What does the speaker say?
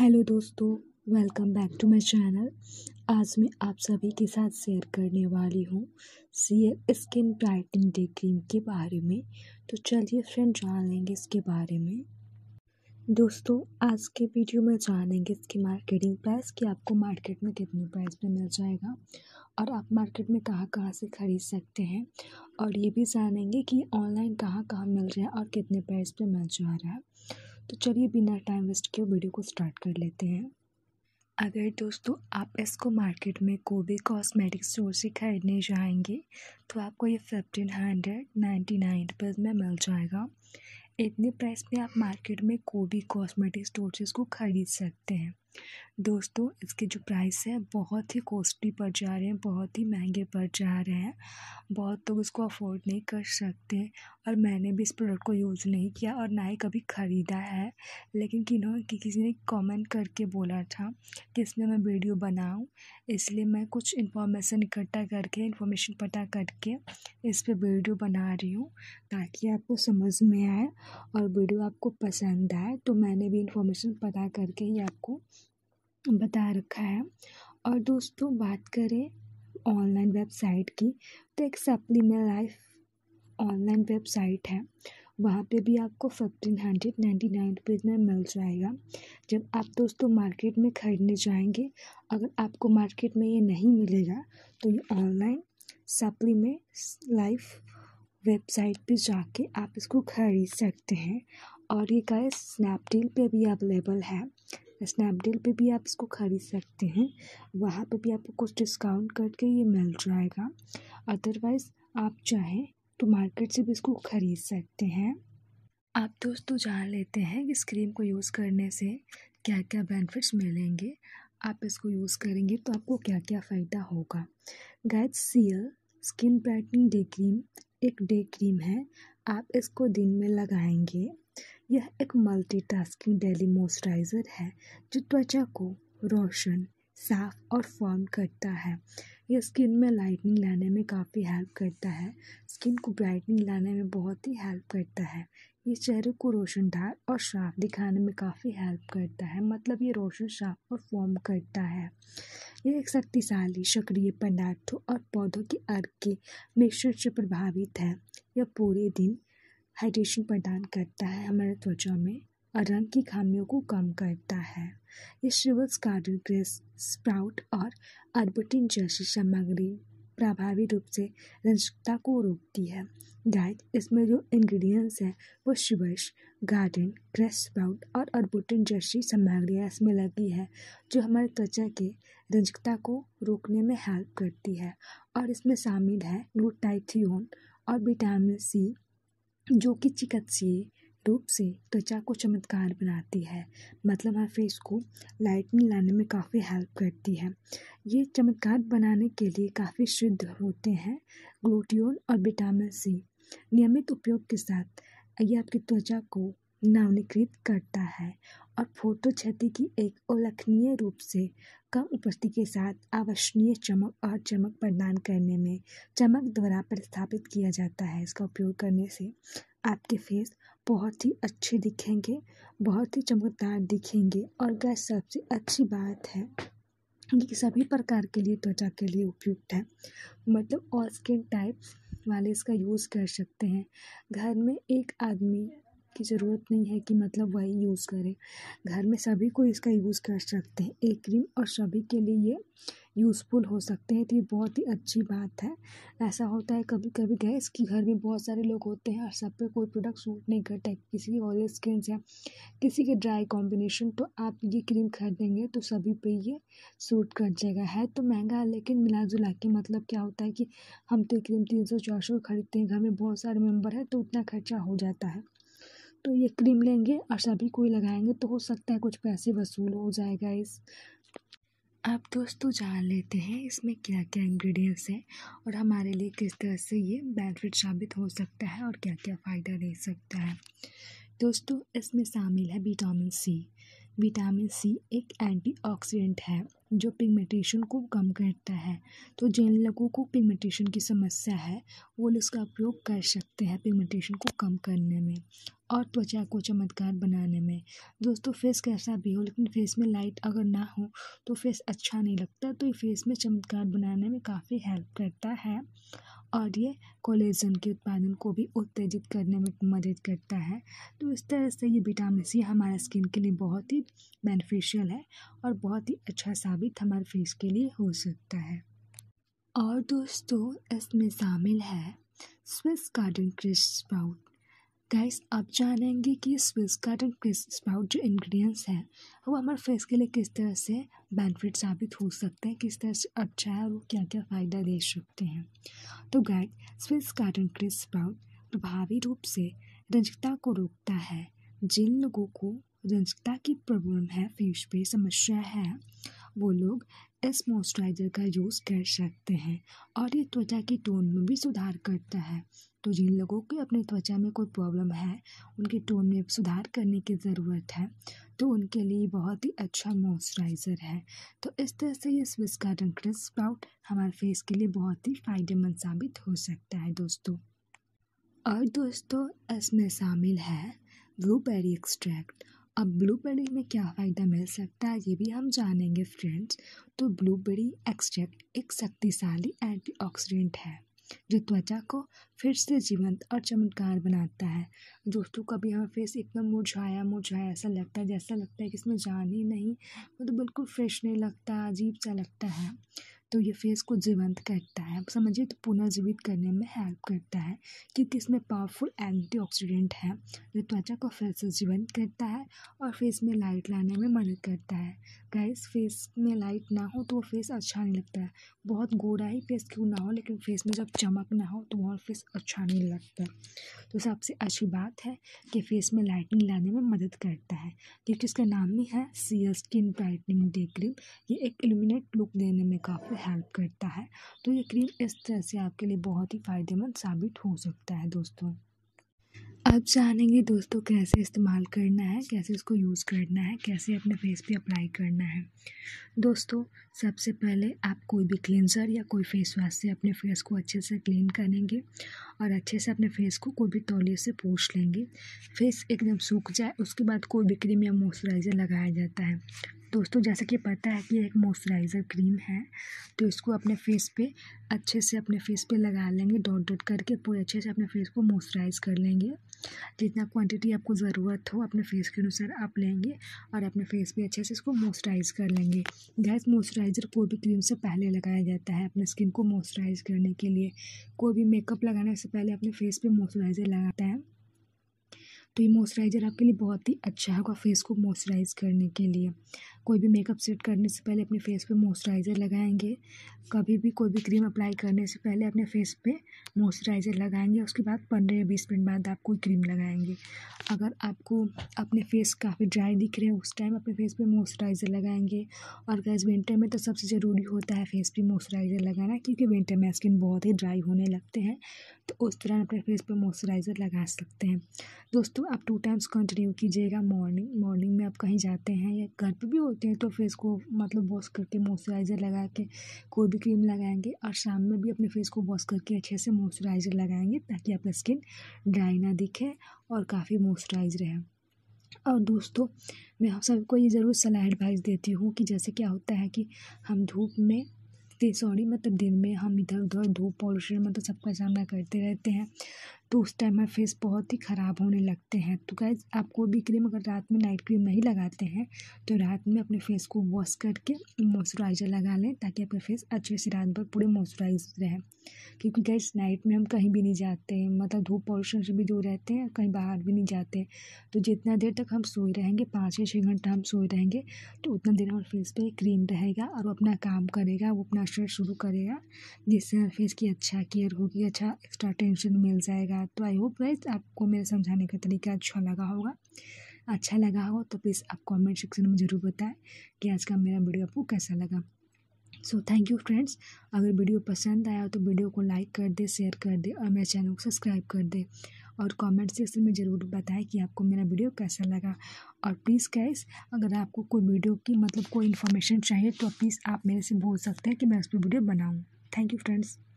hello दोस्तों welcome back to my channel आज मैं आप सभी के साथ शेयर करने वाली हूँ सीयर स्किन ब्राइटनिंग डे क्रीम के बारे में तो चलिए फ्रेंड जान लेंगे इसके बारे में दोस्तों आज के वीडियो में जानेंगे इसकी मार्केटिंग प्राइस कि आपको मार्केट में कितने प्राइस में मिल जाएगा और आप मार्केट में कहाँ कहाँ से ख़रीद सकते हैं और ये भी जानेंगे कि ऑनलाइन कहाँ कहाँ मिल रहा है और कितने प्राइस पर मिल जा रहा है तो चलिए बिना टाइम वेस्ट किए वीडियो को स्टार्ट कर लेते हैं अगर दोस्तों आप इसको मार्केट में कोबी कॉस्मेटिक स्टोर से खरीदने जाएंगे तो आपको ये fifteen hundred ninety nine rupees में मिल जाएगा इतने प्राइस में आप मार्केट में कोबी कॉस्मेटिक स्टोर से इसको ख़रीद सकते हैं दोस्तों इसके जो प्राइस है बहुत ही कॉस्टली पड़ जा रहे हैं बहुत ही महंगे पड़ जा रहे हैं बहुत लोग इसको अफोर्ड नहीं कर सकते और मैंने भी इस प्रोडक्ट को यूज़ नहीं किया और ना ही कभी ख़रीदा है लेकिन किन्हों कि किसी ने कमेंट करके बोला था कि इसमें मैं वीडियो बनाऊं इसलिए मैं कुछ इन्फॉर्मेशन इकट्ठा करके इन्फॉर्मेशन पता करके इस पर वीडियो बना रही हूँ ताकि आपको समझ में आए और वीडियो आपको पसंद आए तो मैंने भी इन्फॉर्मेशन पता करके ही आपको बता रखा है और दोस्तों बात करें ऑनलाइन वेबसाइट की तो एक सप्ली लाइफ ऑनलाइन वेबसाइट है वहाँ पे भी आपको fifteen hundred ninety nine rupees में मिल जाएगा जब आप दोस्तों मार्केट में ख़रीदने जाएंगे अगर आपको मार्केट में ये नहीं मिलेगा तो ये ऑनलाइन सप्ली में लाइफ वेबसाइट पे जाके आप इसको खरीद सकते हैं और ये गाय स्नैपडील पे भी अवेलेबल है स्नैपडील पे भी आप इसको ख़रीद सकते हैं वहाँ पे भी आपको कुछ डिस्काउंट करके ये मिल जाएगा अदरवाइज़ आप चाहें तो मार्केट से भी इसको ख़रीद सकते हैं आप दोस्तों जान लेते हैं कि इस क्रीम को यूज़ करने से क्या क्या बेनिफिट्स मिलेंगे आप इसको यूज़ करेंगे तो आपको क्या क्या फ़ायदा होगा गैज सील स्किन ब्राइटनिंग डे क्रीम एक डे क्रीम है आप इसको दिन में लगाएंगे यह एक मल्टीटास्किंग डेली मॉइस्चराइजर है जो त्वचा को रोशन साफ और फॉर्म करता है यह स्किन में लाइटनिंग लाने में काफ़ी हेल्प करता है स्किन को ब्राइटनिंग लाने में बहुत ही हेल्प करता है ये चेहरे को रोशनदार और साफ दिखाने में काफ़ी हेल्प करता है मतलब ये रोशन साफ और फॉर्म करता है यह एक शक्तिशाली सक्रिय पदार्थों और पौधों के अर्घ के मिश्रण से प्रभावित है यह पूरे दिन हाइड्रेशन प्रदान करता है हमारे त्वचा में और रंग की खामियों को कम करता है ये श्रिवल्स कार्डन ग्रेस स्प्राउट और अर्बुटिन जैसी सामग्री प्रभावी रूप से रंजकता को रोकती है डाइट इसमें जो इंग्रेडिएंट्स हैं वो शिवर्स गार्डन क्रेस स्प्राउट और अर्बुटिन जैसी सामग्रियाँ इसमें लगी है जो हमारे त्वचा के रंजकता को रोकने में हेल्प करती है और इसमें शामिल है ग्लूटाइथियोन और विटामिन सी जो कि चिकित्सीय रूप से त्वचा को चमत्कार बनाती है मतलब हमारे फेस को लाइटनिंग लाने में काफ़ी हेल्प करती है ये चमत्कार बनाने के लिए काफ़ी शुद्ध होते हैं ग्लूटियोन और विटामिन सी नियमित उपयोग के साथ ये आपकी त्वचा को नवनीकृत करता है और फोटो क्षति की एक उल्लेखनीय रूप से कम उपस्थिति के साथ आवश्यनीय चमक और चमक प्रदान करने में चमक द्वारा प्रस्थापित किया जाता है इसका उपयोग करने से आपके फेस बहुत ही अच्छे दिखेंगे बहुत ही चमकदार दिखेंगे और गैस सबसे अच्छी बात है ये सभी प्रकार के लिए त्वचा के लिए उपयुक्त है मतलब और स्किन टाइप वाले इसका यूज़ कर सकते हैं घर में एक आदमी की ज़रूरत नहीं है कि मतलब वही यूज़ करें घर में सभी को इसका यूज़ कर सकते हैं एक क्रीम और सभी के लिए ये यूज़फुल हो सकते हैं तो ये बहुत ही अच्छी बात है ऐसा होता है कभी कभी गैस कि घर में बहुत सारे लोग होते हैं और सब पे कोई प्रोडक्ट सूट नहीं करता है किसी की ऑयल स्किन या किसी के ड्राई कॉम्बिनेशन तो आप ये क्रीम खरीदेंगे तो सभी पे ये सूट कर जाएगा है तो महंगा है लेकिन मिला जुला के मतलब क्या होता है कि हम तो क्रीम तीन सौ चार सौ खरीदते हैं घर में बहुत सारे मेम्बर हैं तो उतना खर्चा हो जाता है तो ये क्रीम लेंगे और सभी को लगाएंगे तो हो सकता है कुछ पैसे वसूल हो जाएगा इस आप दोस्तों जान लेते हैं इसमें क्या क्या इंग्रेडिएंट्स हैं और हमारे लिए किस तरह से ये बेनिफिट साबित हो सकता है और क्या क्या फ़ायदा दे सकता है दोस्तों इसमें शामिल है विटामिन सी विटामिन सी एक एंटीऑक्सीडेंट है जो पिगमेंटेशन को कम करता है तो जिन लोगों को पिगमेंटेशन की समस्या है वो इसका उपयोग कर सकते हैं पिगमेंटेशन को कम करने में और त्वचा को चमत्कार बनाने में दोस्तों फेस कैसा भी हो लेकिन फेस में लाइट अगर ना हो तो फेस अच्छा नहीं लगता तो ये फेस में चमत्कार बनाने में काफ़ी हेल्प करता है और ये कोलेजन के उत्पादन को भी उत्तेजित करने में मदद करता है तो इस तरह से ये विटामिन सी हमारे स्किन के लिए बहुत ही बेनिफिशियल है और बहुत ही अच्छा साबित हमारे फेस के लिए हो सकता है और दोस्तों इसमें शामिल है Swiss garden crisp sprout guys आप जानेंगे कि स्विस गार्डन फेस स्प्राउट जो इंग्रेडिएंट्स हैं वो हमारे फेस के लिए किस तरह से बेनिफिट साबित हो सकते हैं किस तरह से अच्छा है और वो क्या क्या फ़ायदा दे सकते हैं तो guys Swiss garden cress sprout प्रभावी रूप से रंजकता को रोकता है जिन लोगों को रंजकता की प्रॉब्लम है फेस पे समस्या है वो लोग इस मॉइस्चराइज़र का यूज़ कर सकते हैं और ये त्वचा की टोन में भी सुधार करता है तो जिन लोगों की अपनी त्वचा में कोई प्रॉब्लम है उनकी टोन में सुधार करने की ज़रूरत है तो उनके लिए बहुत ही अच्छा मॉइस्चराइज़र है तो इस तरह से ये स्विस गार्डन क्रिस स्प्राउट हमारे फेस के लिए बहुत ही फ़ायदेमंद साबित हो सकता है दोस्तों और दोस्तों इसमें शामिल है ब्लूबेरी एक्सट्रैक्ट अब ब्लूबेरी में क्या फ़ायदा मिल सकता है ये भी हम जानेंगे फ्रेंड्स तो ब्लूबेरी एक्सट्रैक्ट एक शक्तिशाली एंटीऑक्सीडेंट है जो त्वचा को फिर से जीवंत और चमत्कार बनाता है दोस्तों कभी हमें फेस एकदम मुरझाया मुरझाया ऐसा लगता है जैसा लगता है कि इसमें जान ही नहीं मतलब तो बिल्कुल फ्रेश नहीं लगता अजीब सा लगता है तो ये फेस को जीवंत करता है समझिए तो पुनर्जीवित करने में हेल्प करता है क्योंकि इसमें पावरफुल एंटीऑक्सीडेंट है जो त्वचा को फिर से जीवंत करता है और फेस में लाइट लाने में मदद करता है गाइस फेस में लाइट ना हो तो वो फेस अच्छा नहीं लगता है बहुत गोरा ही फेस क्यों ना हो लेकिन फेस में जब चमक ना हो तो वह फेस अच्छा नहीं लगता तो सबसे अच्छी बात है कि फेस में लाइटनिंग लाने में मदद करता है क्योंकि इसका नाम ही है C skin brightening day cream ये एक इल्यूमिनेट लुक देने में काफ़ी हेल्प करता है तो ये क्रीम इस तरह से आपके लिए बहुत ही फ़ायदेमंद साबित हो सकता है दोस्तों अब जानेंगे दोस्तों कैसे इस्तेमाल करना है कैसे इसको यूज़ करना है कैसे अपने फेस पे अप्लाई करना है दोस्तों सबसे पहले आप कोई भी क्लिनजर या कोई फेस वाश से अपने फेस को अच्छे से क्लीन करेंगे और अच्छे से अपने फेस को कोई भी तौलिए से पोछ लेंगे फेस एकदम सूख जाए उसके बाद कोई भी क्रीम या मॉइस्चराइज़र लगाया जाता है दोस्तों जैसा कि पता है कि एक मॉइस्चराइज़र क्रीम है तो इसको अपने फेस पे अच्छे से अपने फेस पे लगा लेंगे डॉट डॉट करके पूरे अच्छे से अपने फेस को मॉइस्चराइज़ कर लेंगे जितना क्वांटिटी आपको ज़रूरत हो अपने फेस के अनुसार आप लेंगे और अपने फेस पे अच्छे से इसको मॉइस्चराइज़ कर लेंगे गैस मॉइस्चराइज़र कोई भी क्रीम से पहले लगाया जाता है अपने स्किन को मॉइस्चराइज़ करने के लिए कोई भी मेकअप लगाने से पहले अपने फेस पर मॉइस्चराइज़र लगाता है तो ये मॉइस्चराइज़र आपके लिए बहुत ही अच्छा होगा फेस को मॉइस्चराइज़ करने के लिए कोई भी मेकअप सेट करने से पहले अपने फेस पे मॉइस्चराइज़र लगाएंगे कभी भी कोई भी क्रीम अप्लाई करने से पहले अपने फेस पे मॉइस्चराइज़र लगाएंगे उसके बाद पंद्रह या बीस मिनट बाद आप कोई क्रीम लगाएंगे अगर आपको अपने फेस काफ़ी ड्राई दिख रहे हैं उस टाइम अपने फेस पे मॉइस्चराइज़र लगाएंगे और गैस विंटर में तो सबसे ज़रूरी होता है फेस पर मॉइस्चराइज़र लगाना क्योंकि विंटर में स्किन बहुत ही ड्राई होने लगते हैं तो उस दौरान अपने फेस पर मॉइस्चराइज़र लगा सकते हैं दोस्तों आप टू टाइम्स कंटिन्यू कीजिएगा मॉर्निंग मॉर्निंग में आप कहीं जाते हैं या घर पर भी होते हैं तो फेस को मतलब वॉश करके मॉइस्चराइज़र लगा के कोई भी क्रीम लगाएंगे और शाम में भी अपने फेस को वॉश करके अच्छे से मॉइस्चराइज़र लगाएंगे ताकि आपका स्किन ड्राई ना दिखे और काफ़ी मॉइस्चराइज रहे और दोस्तों मैं आप सबको ये ज़रूर सलाह एडवाइस देती हूँ कि जैसे क्या होता है कि हम धूप में सॉरी मतलब दिन में हम इधर उधर धूप पॉल्यूशन मतलब सबका सामना करते रहते हैं तो उस टाइम में फेस बहुत ही ख़राब होने लगते हैं तो गैस आप कोई भी क्रीम अगर रात में नाइट क्रीम नहीं लगाते हैं तो रात में अपने फेस को वॉश करके मॉइस्चराइज़र लगा लें ताकि आपका फेस अच्छे से रात भर पूरे मॉइस्चराइज रहे क्योंकि गैस नाइट में हम कहीं भी नहीं जाते मतलब धूप पॉल्यूशन से भी दूर रहते हैं कहीं बाहर भी नहीं जाते तो जितना देर तक हम सोए रहेंगे पाँच या छः घंटा हम सोए रहेंगे तो उतना देर हमारे फेस पर क्रीम रहेगा और वो अपना काम करेगा वो अपना असर शुरू करेगा जिससे फेस की अच्छा केयर होगी अच्छा एक्स्ट्रा टेंशन मिल जाएगा गया तो आई होप गाइज आपको मेरा समझाने का तरीका अच्छा लगा होगा अच्छा लगा हो तो प्लीज़ आप कमेंट सेक्शन में ज़रूर बताएं कि आज का मेरा वीडियो आपको कैसा लगा सो थैंक यू फ्रेंड्स अगर वीडियो पसंद आया तो वीडियो को लाइक कर दे शेयर कर दे और मेरे चैनल को सब्सक्राइब कर दे और कमेंट सेक्शन में ज़रूर बताएं कि आपको मेरा वीडियो कैसा लगा और प्लीज़ गैस अगर आपको कोई वीडियो की मतलब कोई इन्फॉर्मेशन चाहिए तो प्लीज़ आप मेरे से बोल सकते हैं कि मैं उस पर वीडियो बनाऊँ थैंक यू फ्रेंड्स